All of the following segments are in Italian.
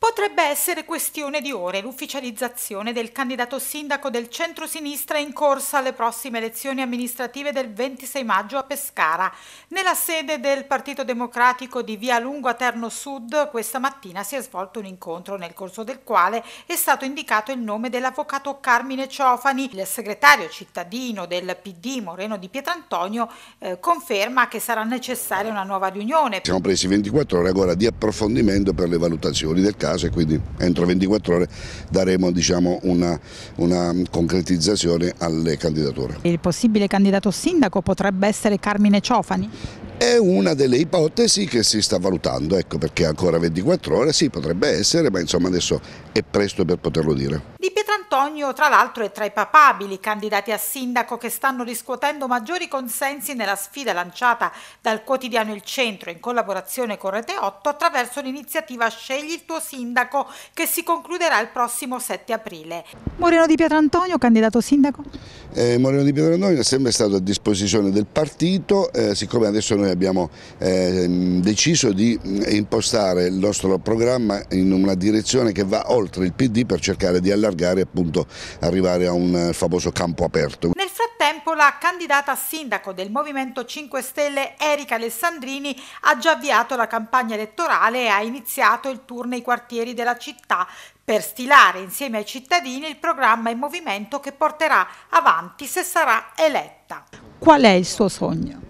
Potrebbe essere questione di ore l'ufficializzazione del candidato sindaco del centro-sinistra in corsa alle prossime elezioni amministrative del 26 maggio a Pescara. Nella sede del Partito Democratico di Via Lungo a Terno Sud questa mattina si è svolto un incontro nel corso del quale è stato indicato il nome dell'avvocato Carmine Ciofani. Il segretario cittadino del PD Moreno di Pietrantonio eh, conferma che sarà necessaria una nuova riunione. Siamo presi 24 ore ancora di approfondimento per le valutazioni del caso casa e quindi entro 24 ore daremo diciamo, una, una concretizzazione alle candidature. Il possibile candidato sindaco potrebbe essere Carmine Ciofani? È una delle ipotesi che si sta valutando, ecco perché ancora 24 ore sì potrebbe essere, ma insomma adesso è presto per poterlo dire. Antonio, tra l'altro, è tra i papabili candidati a sindaco che stanno riscuotendo maggiori consensi nella sfida lanciata dal quotidiano Il Centro in collaborazione con Rete 8 attraverso l'iniziativa Scegli il tuo sindaco che si concluderà il prossimo 7 aprile. Moreno di Pietrantonio, candidato sindaco? Eh, Moreno di Pietrantonio è sempre stato a disposizione del partito, eh, siccome adesso noi abbiamo eh, deciso di mm, impostare il nostro programma in una direzione che va oltre il PD per cercare di allargare appunto appunto arrivare a un eh, famoso campo aperto. Nel frattempo la candidata a sindaco del Movimento 5 Stelle Erika Alessandrini ha già avviato la campagna elettorale e ha iniziato il tour nei quartieri della città per stilare insieme ai cittadini il programma in movimento che porterà avanti se sarà eletta. Qual è il suo sogno?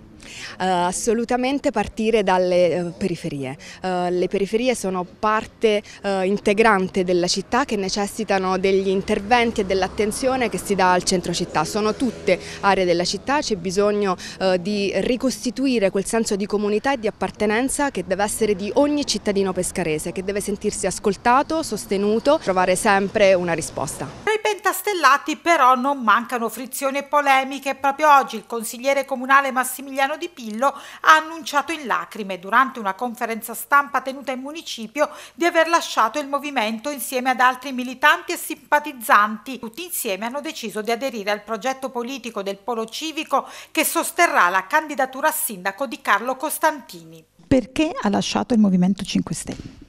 Eh, assolutamente partire dalle eh, periferie. Eh, le periferie sono parte integrante della città che necessitano degli interventi e dell'attenzione che si dà al centro città. Sono tutte aree della città, c'è bisogno di ricostituire quel senso di comunità e di appartenenza che deve essere di ogni cittadino pescarese, che deve sentirsi ascoltato, sostenuto, trovare sempre una risposta pentastellati però non mancano frizioni e polemiche. Proprio oggi il consigliere comunale Massimiliano Di Pillo ha annunciato in lacrime durante una conferenza stampa tenuta in municipio di aver lasciato il movimento insieme ad altri militanti e simpatizzanti. Tutti insieme hanno deciso di aderire al progetto politico del Polo Civico che sosterrà la candidatura a sindaco di Carlo Costantini. Perché ha lasciato il Movimento 5 Stelle?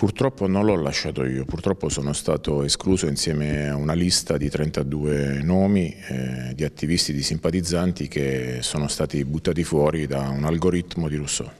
Purtroppo non l'ho lasciato io, purtroppo sono stato escluso insieme a una lista di 32 nomi eh, di attivisti, di simpatizzanti che sono stati buttati fuori da un algoritmo di Rousseau.